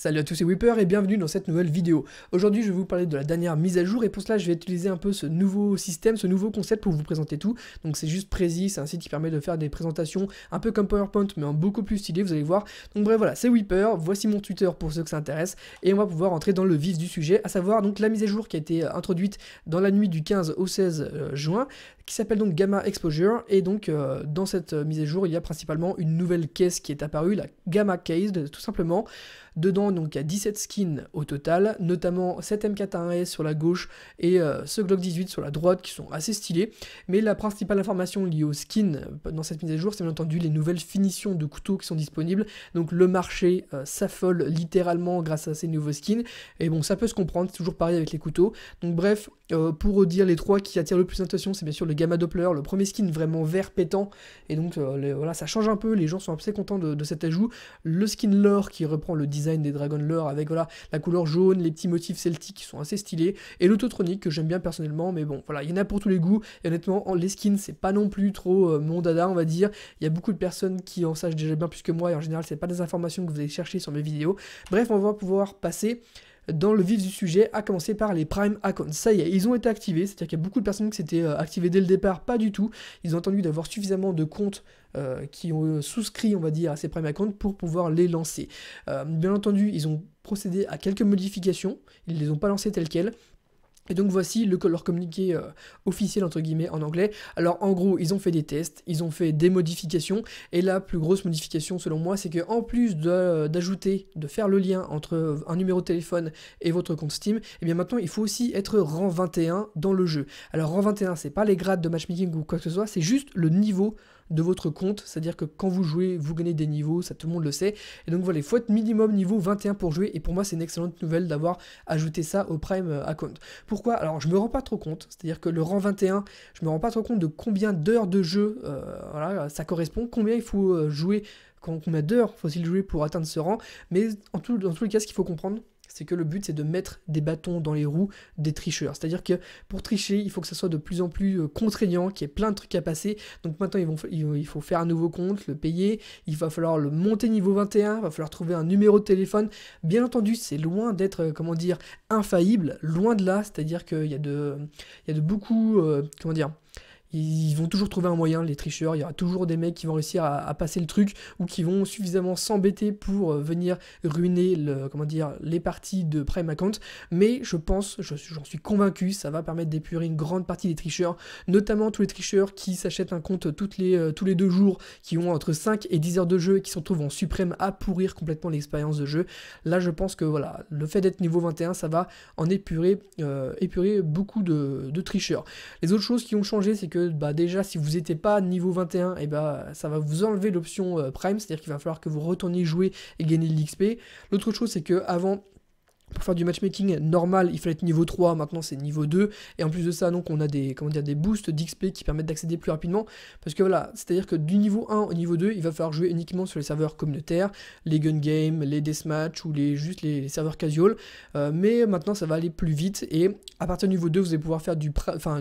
Salut à tous, c'est Weeper et bienvenue dans cette nouvelle vidéo. Aujourd'hui, je vais vous parler de la dernière mise à jour et pour cela, je vais utiliser un peu ce nouveau système, ce nouveau concept pour vous présenter tout. Donc c'est juste Prezi, c'est un site qui permet de faire des présentations un peu comme PowerPoint mais en beaucoup plus stylé, vous allez voir. Donc bref, voilà, c'est Weeper, voici mon Twitter pour ceux que ça intéresse et on va pouvoir entrer dans le vif du sujet, à savoir donc la mise à jour qui a été introduite dans la nuit du 15 au 16 euh, juin qui s'appelle donc Gamma Exposure. Et donc, euh, dans cette euh, mise à jour, il y a principalement une nouvelle caisse qui est apparue, la Gamma Case, tout simplement. Dedans, donc, il y a 17 skins au total, notamment 7 m 4 s sur la gauche et euh, ce Glock 18 sur la droite qui sont assez stylés. Mais la principale information liée aux skins dans cette mise à jour, c'est bien entendu les nouvelles finitions de couteaux qui sont disponibles. Donc, le marché s'affole littéralement grâce à ces nouveaux skins. Et bon, ça peut se comprendre, c'est toujours pareil avec les couteaux. Donc, bref, euh, pour dire les trois qui attirent le plus l'attention, c'est bien sûr le Gamma Doppler, le premier skin vraiment vert pétant. Et donc euh, voilà, ça change un peu, les gens sont assez contents de, cet ajout. Le skin lore qui reprend le design des Dragon Lore avec voilà, la couleur jaune, les petits motifs celtiques qui sont assez stylés. Et l'autotronique que j'aime bien personnellement, mais bon, voilà, il y en a pour tous les goûts. Et honnêtement, les skins, c'est pas non plus trop euh, mon dada, on va dire. Il y a beaucoup de personnes qui en sachent déjà bien plus que moi, et en général, c'est pas des informations que vous allez chercher sur mes vidéos. Bref, on va pouvoir passer dans le vif du sujet, à commencer par les Prime Accounts. Ça y est, ils ont été activés, c'est-à-dire qu'il y a beaucoup de personnes qui s'étaient euh, activées dès le départ, pas du tout. Ils ont entendu d'avoir suffisamment de comptes euh, qui ont euh, souscrit, on va dire, à ces Prime Accounts pour pouvoir les lancer. bien entendu, ils ont procédé à quelques modifications, ils ne les ont pas lancées telles quelles. Et donc voici le, leur communiqué euh, officiel entre guillemets en anglais. Alors en gros, ils ont fait des tests, ils ont fait des modifications, et la plus grosse modification selon moi, c'est que en plus euh, d'ajouter, de, faire le lien entre un numéro de téléphone et votre compte Steam, et eh bien maintenant il faut aussi être rang 21 dans le jeu. Alors rang 21, c'est pas les grades de matchmaking ou quoi que ce soit, c'est juste le niveau de votre compte, c'est-à-dire que quand vous jouez, vous gagnez des niveaux, ça tout le monde le sait. Et donc voilà, il faut être minimum niveau 21 pour jouer, et pour moi c'est une excellente nouvelle d'avoir ajouté ça au Prime euh, Account. Pourquoi Alors je me rends pas trop compte, c'est-à-dire que le rang 21, je me rends pas trop compte de combien d'heures de jeu euh, voilà, ça correspond, combien il faut euh, jouer, combien d'heures faut-il jouer pour atteindre ce rang, mais tout, dans tous les cas ce qu'il faut comprendre, c'est que le but c'est de mettre des bâtons dans les roues des tricheurs. C'est-à-dire que pour tricher, il faut que ça soit de plus en plus euh, contraignant, qu'il y ait plein de trucs à passer. Donc maintenant, il faut faire un nouveau compte, le payer, il va falloir le monter niveau 21, il va falloir trouver un numéro de téléphone. Bien entendu, c'est loin d'être, euh, comment dire, infaillible, loin de là, c'est-à-dire qu'il y a de, de beaucoup, euh, comment dire, ils vont toujours trouver un moyen, les tricheurs. Il y aura toujours des mecs qui vont réussir à, passer le truc ou qui vont suffisamment s'embêter pour euh, venir ruiner le, comment dire, les parties de Prime Account. Mais je pense, j'en suis convaincu, ça va permettre d'épurer une grande partie des tricheurs, notamment tous les tricheurs qui s'achètent un compte toutes les, euh, tous les deux jours, qui ont entre 5 et 10 heures de jeu et qui se retrouvent en suprême à pourrir complètement l'expérience de jeu. Là, je pense que voilà, le fait d'être niveau 21, ça va en épurer, euh, épurer beaucoup de tricheurs. Les autres choses qui ont changé, c'est que bah, déjà, si vous n'étiez pas niveau 21, et eh bah, ça va vous enlever l'option euh, Prime, c'est-à-dire qu'il va falloir que vous retourniez jouer et gagner de l'XP. L'autre chose, c'est que avant pour faire du matchmaking normal, il fallait être niveau 3, maintenant c'est niveau 2. Et en plus de ça, donc on a des, comment dire, des boosts d'XP qui permettent d'accéder plus rapidement. Parce que voilà, c'est-à-dire que du niveau 1 au niveau 2, il va falloir jouer uniquement sur les serveurs communautaires, les gun games, les deathmatch ou les, juste les, serveurs casual. Euh, mais maintenant ça va aller plus vite. Et à partir du niveau 2, vous allez pouvoir faire du,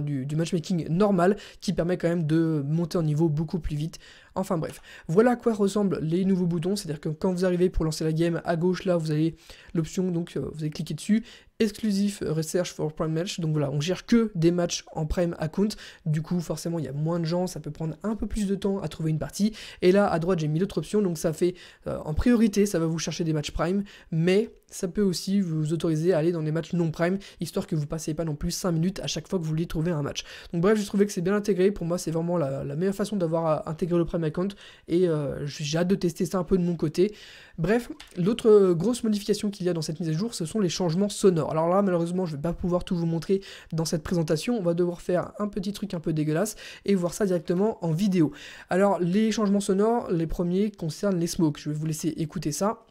du, du matchmaking normal qui permet quand même de monter en niveau beaucoup plus vite. Enfin bref, voilà à quoi ressemblent les nouveaux boutons, c'est-à-dire que quand vous arrivez pour lancer la game, à gauche là, vous avez l'option, donc euh, vous allez cliquer dessus, exclusif euh, Research for Prime Match. Donc voilà, on gère que des matchs en Prime Account. Du coup, forcément, il y a moins de gens, ça peut prendre un peu plus de temps à trouver une partie. Et là, à droite, j'ai mis d'autres options. Donc ça fait euh, en priorité, ça va vous chercher des matchs Prime, mais ça peut aussi vous autoriser à aller dans des matchs non Prime, histoire que vous passez pas non plus 5 minutes à chaque fois que vous voulez trouver un match. Donc bref, j'ai trouvé que c'est bien intégré. Pour moi, c'est vraiment la, meilleure façon d'avoir euh, intégré le Prime Account. Et j'ai hâte de tester ça un peu de mon côté. Bref, l'autre grosse modification qu'il y a dans cette mise à jour, ce sont les changements sonores. Alors là, malheureusement, je ne vais pas pouvoir tout vous montrer dans cette présentation. On va devoir faire un petit truc un peu dégueulasse et voir ça directement en vidéo. Alors, les changements sonores, les premiers concernent les smokes. Je vais vous laisser écouter ça.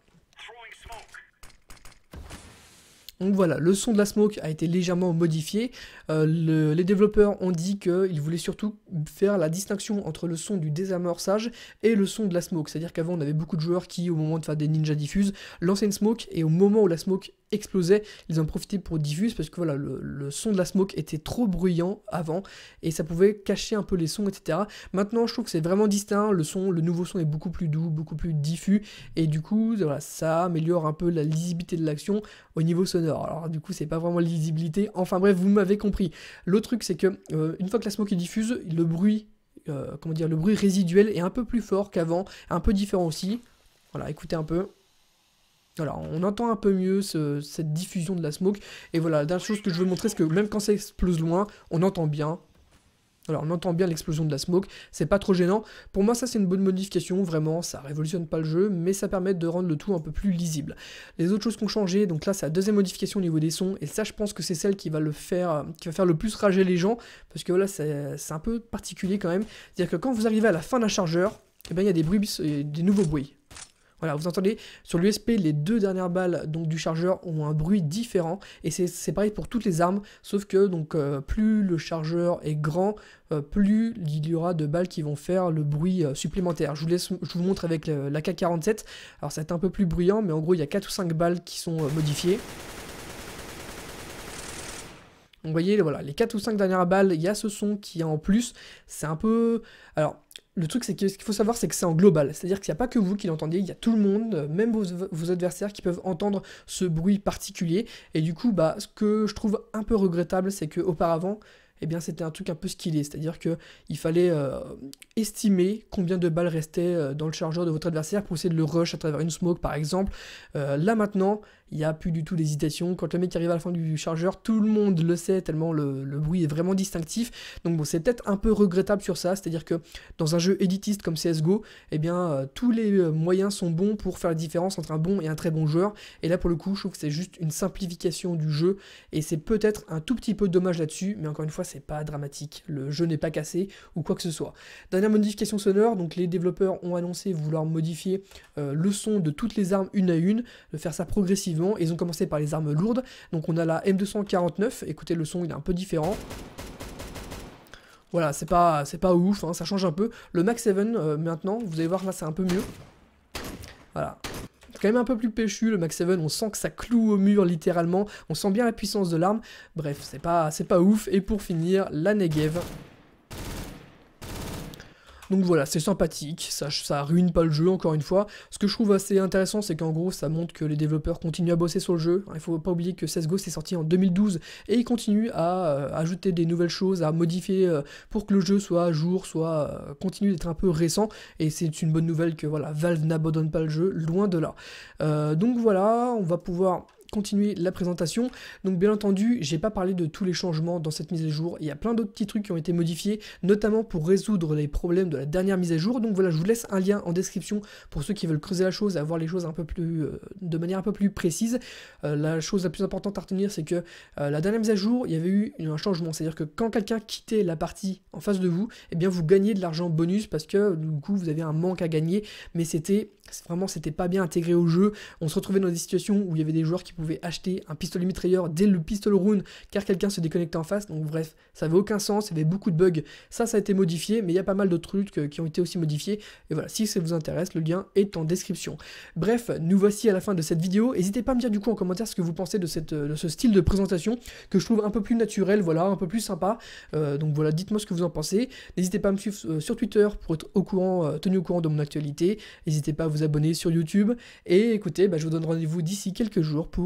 Donc voilà, le son de la smoke a été légèrement modifié. Euh, les développeurs ont dit qu'ils voulaient surtout faire la distinction entre le son du désamorçage et le son de la smoke. C'est-à-dire qu'avant, on avait beaucoup de joueurs qui, au moment de faire des ninjas diffuses, lançaient une smoke et au moment où la smoke explosait. Ils ont profité pour diffuser parce que voilà, le, son de la smoke était trop bruyant avant et ça pouvait cacher un peu les sons, etc. Maintenant, je trouve que c'est vraiment distinct. Le son, le nouveau son est beaucoup plus doux, beaucoup plus diffus et du coup, voilà, ça améliore un peu la lisibilité de l'action au niveau sonore. Alors, du coup, c'est pas vraiment lisibilité. Enfin, bref, vous m'avez compris. L'autre truc, c'est que euh, une fois que la smoke est diffuse, le bruit euh, comment dire, le bruit résiduel est un peu plus fort qu'avant, un peu différent aussi. Voilà, écoutez un peu. Voilà, on entend un peu mieux cette diffusion de la smoke. Et voilà, la dernière chose que je veux montrer, c'est que même quand ça explose loin, on entend bien. alors on entend bien l'explosion de la smoke, c'est pas trop gênant. Pour moi, ça c'est une bonne modification, vraiment, ça révolutionne pas le jeu, mais ça permet de rendre le tout un peu plus lisible. Les autres choses qui ont changé, donc là c'est la deuxième modification au niveau des sons, et ça je pense que c'est celle qui va le faire, qui va faire le plus rager les gens, parce que voilà, c'est un peu particulier quand même. C'est-à-dire que quand vous arrivez à la fin d'un chargeur, et eh bien il y a des bruits, des nouveaux bruits. Voilà, vous entendez sur l'USP, les deux dernières balles donc, du chargeur ont un bruit différent et c'est pareil pour toutes les armes, sauf que donc, euh, plus le chargeur est grand, euh, plus il y aura de balles qui vont faire le bruit euh, supplémentaire. Je vous, laisse, je vous montre avec la k 47 alors ça va être un peu plus bruyant, mais en gros il y a 4 ou 5 balles qui sont modifiées. vous voyez, voilà, les 4 ou 5 dernières balles, il y a ce son qui est en plus. C'est un peu... Alors, le truc, c'est que ce qu'il faut savoir, c'est que c'est en global. C'est-à-dire qu'il n'y a pas que vous qui l'entendez, il y a tout le monde, euh, même vos, adversaires qui peuvent entendre ce bruit particulier. Et du coup, bah, ce que je trouve un peu regrettable, c'est qu'auparavant, eh bien, c'était un truc un peu skillé. C'est-à-dire qu'il fallait euh, estimer combien de balles restaient euh, dans le chargeur de votre adversaire pour essayer de le rush à travers une smoke, par exemple. là, maintenant, il n'y a plus du tout d'hésitation. Quand le mec arrive à la fin du chargeur, tout le monde le sait, tellement le, bruit est vraiment distinctif. Donc bon, c'est peut-être un peu regrettable sur ça, c'est-à-dire que dans un jeu éditiste comme CSGO, eh bien, euh, tous les euh, moyens sont bons pour faire la différence entre un bon et un très bon joueur. Et là, pour le coup, je trouve que c'est juste une simplification du jeu, et c'est peut-être un tout petit peu dommage là-dessus, mais encore une fois, c'est pas dramatique. Le jeu n'est pas cassé ou quoi que ce soit. Dernière modification sonore, donc les développeurs ont annoncé vouloir modifier euh, le son de toutes les armes une à une, de faire ça progressivement ils ont commencé par les armes lourdes. Donc on a la M249. Écoutez, le son il est un peu différent. Voilà, c'est pas, c'est pas ouf, hein, ça change un peu. Le Max 7 euh, maintenant, vous allez voir là c'est un peu mieux. Voilà. C'est quand même un peu plus péchu le Max 7, on sent que ça cloue au mur littéralement, on sent bien la puissance de l'arme. Bref, c'est pas, pas ouf. Et pour finir, la Negev. Donc voilà, c'est sympathique, ça, ça ruine pas le jeu encore une fois. Ce que je trouve assez intéressant, c'est qu'en gros, ça montre que les développeurs continuent à bosser sur le jeu. Il faut pas oublier que CSGO s'est sorti en 2012 et ils continuent à euh, ajouter des nouvelles choses, à modifier euh, pour que le jeu soit à jour, soit euh, continue d'être un peu récent. Et c'est une bonne nouvelle que voilà, Valve n'abandonne pas le jeu, loin de là. donc voilà, on va pouvoir continuer la présentation. Donc bien entendu, j'ai pas parlé de tous les changements dans cette mise à jour. Il y a plein d'autres petits trucs qui ont été modifiés, notamment pour résoudre les problèmes de la dernière mise à jour. Donc voilà, je vous laisse un lien en description pour ceux qui veulent creuser la chose, et avoir les choses un peu plus euh, de manière un peu plus précise. Euh, la chose la plus importante à retenir, c'est que euh, la dernière mise à jour, il y avait eu un changement. C'est-à-dire que quand quelqu'un quittait la partie en face de vous, et eh bien vous gagnez de l'argent bonus parce que du coup vous avez un manque à gagner. Mais c'était vraiment c'était pas bien intégré au jeu. On se retrouvait dans des situations où il y avait des joueurs qui pouvez acheter un pistolet mitrailleur dès le pistolet run car quelqu'un se déconnectait en face. Donc bref, ça avait aucun sens, il y avait beaucoup de bugs. Ça, ça a été modifié, mais il y a pas mal d'autres trucs euh, qui ont été aussi modifiés. Et voilà, si ça vous intéresse, le lien est en description. Bref, nous voici à la fin de cette vidéo. N'hésitez pas à me dire du coup en commentaire ce que vous pensez de, cette, euh, de ce style de présentation que je trouve un peu plus naturel, voilà, un peu plus sympa. Euh, donc voilà, dites-moi ce que vous en pensez. N'hésitez pas à me suivre sur Twitter pour être au courant, tenu au courant de mon actualité. N'hésitez pas à vous abonner sur YouTube. Et écoutez, bah, je vous donne rendez-vous d'ici quelques jours pour